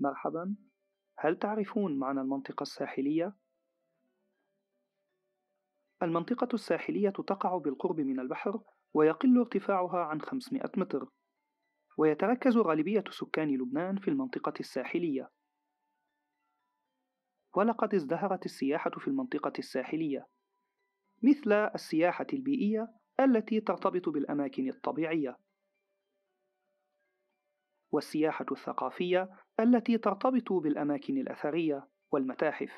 مرحبا هل تعرفون معنى المنطقة الساحلية؟ المنطقة الساحلية تقع بالقرب من البحر ويقل ارتفاعها عن 500 متر ويتركز غالبية سكان لبنان في المنطقة الساحلية ولقد ازدهرت السياحة في المنطقة الساحلية مثل السياحة البيئية التي ترتبط بالأماكن الطبيعية والسياحة الثقافية التي ترتبط بالأماكن الأثرية والمتاحف.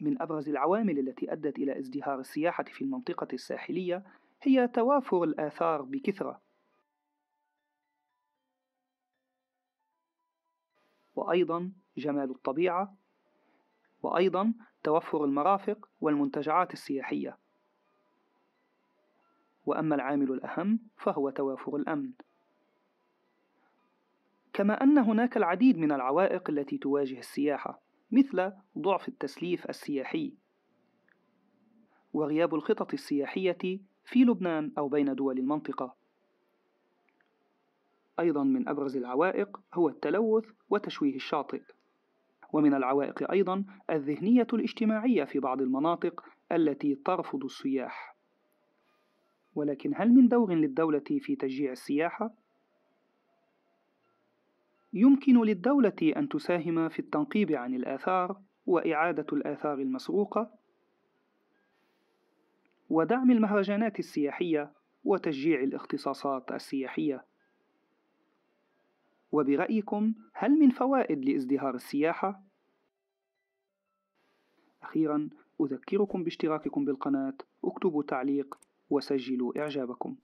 من أبرز العوامل التي أدت إلى ازدهار السياحة في المنطقة الساحلية هي توافر الآثار بكثرة، وأيضا جمال الطبيعة، وأيضا توفر المرافق والمنتجعات السياحية. وأما العامل الأهم فهو توافر الأمن، كما أن هناك العديد من العوائق التي تواجه السياحة مثل ضعف التسليف السياحي وغياب الخطط السياحية في لبنان أو بين دول المنطقة أيضا من أبرز العوائق هو التلوث وتشويه الشاطئ ومن العوائق أيضا الذهنية الاجتماعية في بعض المناطق التي ترفض السياح ولكن هل من دور للدولة في تشجيع السياحة؟ يمكن للدولة أن تساهم في التنقيب عن الآثار وإعادة الآثار المسروقة ودعم المهرجانات السياحية وتشجيع الاختصاصات السياحية وبرأيكم هل من فوائد لازدهار السياحة؟ أخيرا أذكركم باشتراككم بالقناة اكتبوا تعليق وسجلوا إعجابكم